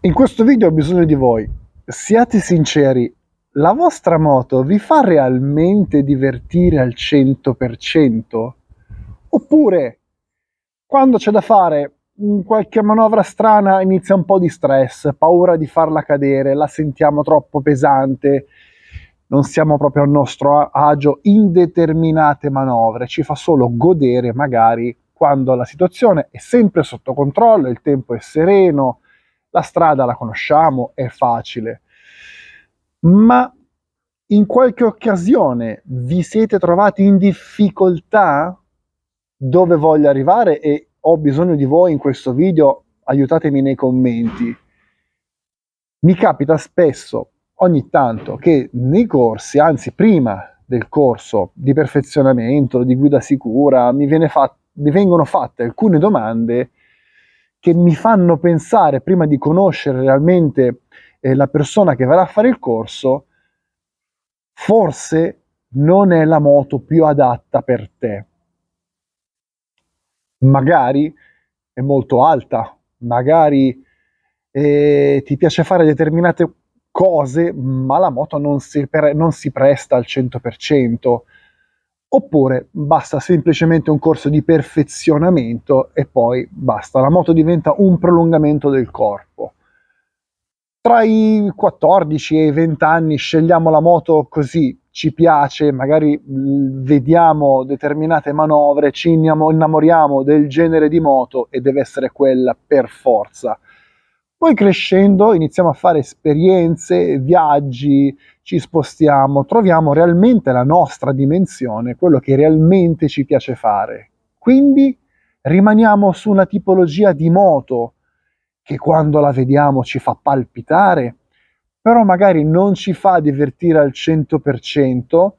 In questo video ho bisogno di voi. Siate sinceri, la vostra moto vi fa realmente divertire al 100%? Oppure, quando c'è da fare qualche manovra strana, inizia un po' di stress, paura di farla cadere, la sentiamo troppo pesante, non siamo proprio al nostro agio in determinate manovre, ci fa solo godere magari quando la situazione è sempre sotto controllo, il tempo è sereno, la strada la conosciamo, è facile, ma in qualche occasione vi siete trovati in difficoltà dove voglio arrivare e ho bisogno di voi in questo video, aiutatemi nei commenti. Mi capita spesso, ogni tanto, che nei corsi, anzi prima del corso di perfezionamento, di guida sicura, mi, viene fat- mi vengono fatte alcune domande che mi fanno pensare, prima di conoscere realmente eh, la persona che verrà a fare il corso, forse non è la moto più adatta per te. Magari è molto alta, magari eh, ti piace fare determinate cose, ma la moto non si, per, non si presta al 100% oppure basta semplicemente un corso di perfezionamento e poi basta, la moto diventa un prolungamento del corpo. Tra i 14 e i 20 anni scegliamo la moto così, ci piace, magari vediamo determinate manovre, ci innamoriamo del genere di moto e deve essere quella per forza poi crescendo iniziamo a fare esperienze, viaggi, ci spostiamo, troviamo realmente la nostra dimensione, quello che realmente ci piace fare. Quindi rimaniamo su una tipologia di moto che quando la vediamo ci fa palpitare, però magari non ci fa divertire al 100%,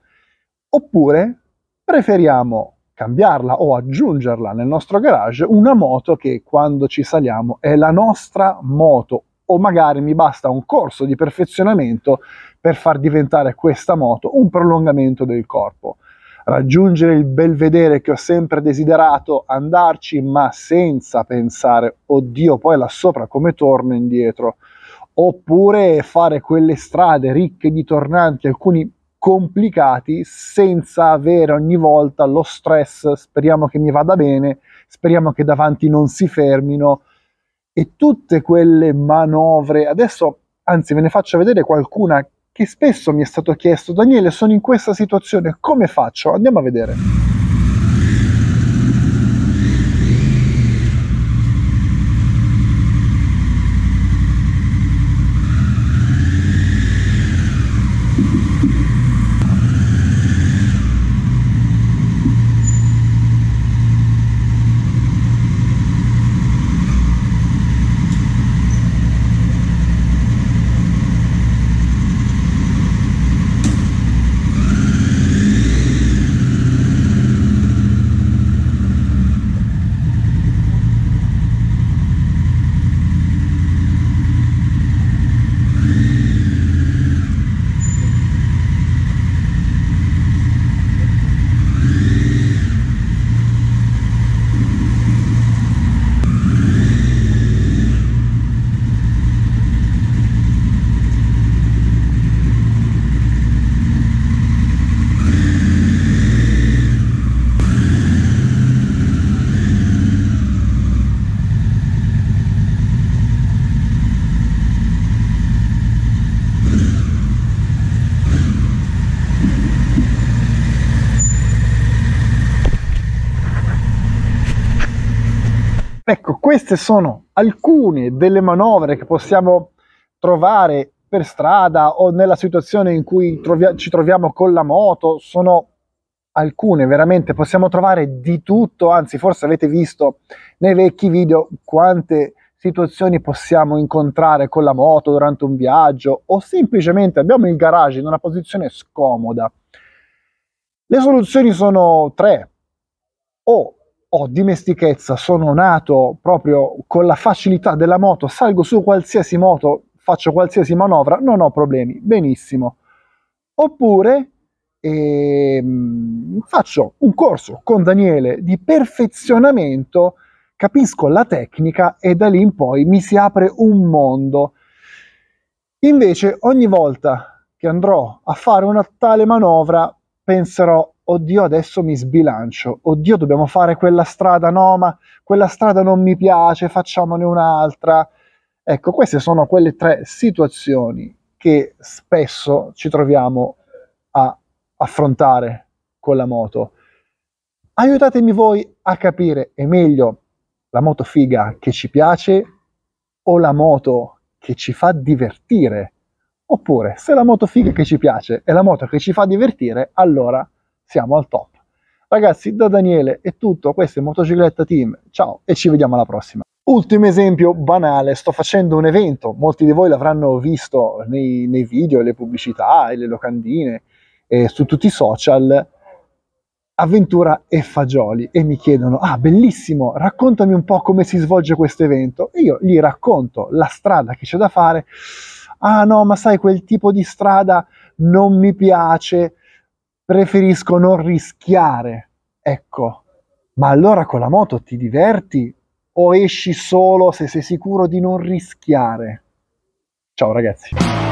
oppure preferiamo cambiarla o aggiungerla nel nostro garage una moto che quando ci saliamo è la nostra moto o magari mi basta un corso di perfezionamento per far diventare questa moto un prolungamento del corpo. Raggiungere il bel vedere che ho sempre desiderato, andarci ma senza pensare, oddio poi là sopra come torno indietro. Oppure fare quelle strade ricche di tornanti, alcuni complicati senza avere ogni volta lo stress, speriamo che mi vada bene, speriamo che davanti non si fermino e tutte quelle manovre. Adesso, anzi, ve ne faccio vedere qualcuna che spesso mi è stato chiesto, Daniele, sono in questa situazione, come faccio? Andiamo a vedere. Ecco, queste sono alcune delle manovre che possiamo trovare per strada o nella situazione in cui trovia- ci troviamo con la moto, sono alcune veramente, possiamo trovare di tutto, anzi forse avete visto nei vecchi video quante situazioni possiamo incontrare con la moto durante un viaggio o semplicemente abbiamo il garage in una posizione scomoda. Le soluzioni sono tre. O ho oh, dimestichezza, sono nato proprio con la facilità della moto, salgo su qualsiasi moto, faccio qualsiasi manovra, non ho problemi, benissimo. Oppure ehm, faccio un corso con Daniele di perfezionamento, capisco la tecnica e da lì in poi mi si apre un mondo. Invece ogni volta che andrò a fare una tale manovra penserò oddio adesso mi sbilancio, oddio dobbiamo fare quella strada, no ma quella strada non mi piace, facciamone un'altra. Ecco, queste sono quelle tre situazioni che spesso ci troviamo a affrontare con la moto. Aiutatemi voi a capire, è meglio la moto figa che ci piace o la moto che ci fa divertire? Oppure, se la moto figa che ci piace è la moto che ci fa divertire, allora siamo al top. Ragazzi, da Daniele è tutto, questo è Motocicletta Team, ciao e ci vediamo alla prossima. Ultimo esempio banale, sto facendo un evento, molti di voi l'avranno visto nei, nei video, le pubblicità, le locandine, eh, su tutti i social, Avventura e Fagioli e mi chiedono, ah bellissimo, raccontami un po' come si svolge questo evento e io gli racconto la strada che c'è da fare, ah no ma sai quel tipo di strada non mi piace, preferisco non rischiare. Ecco, ma allora con la moto ti diverti o esci solo se sei sicuro di non rischiare? Ciao ragazzi.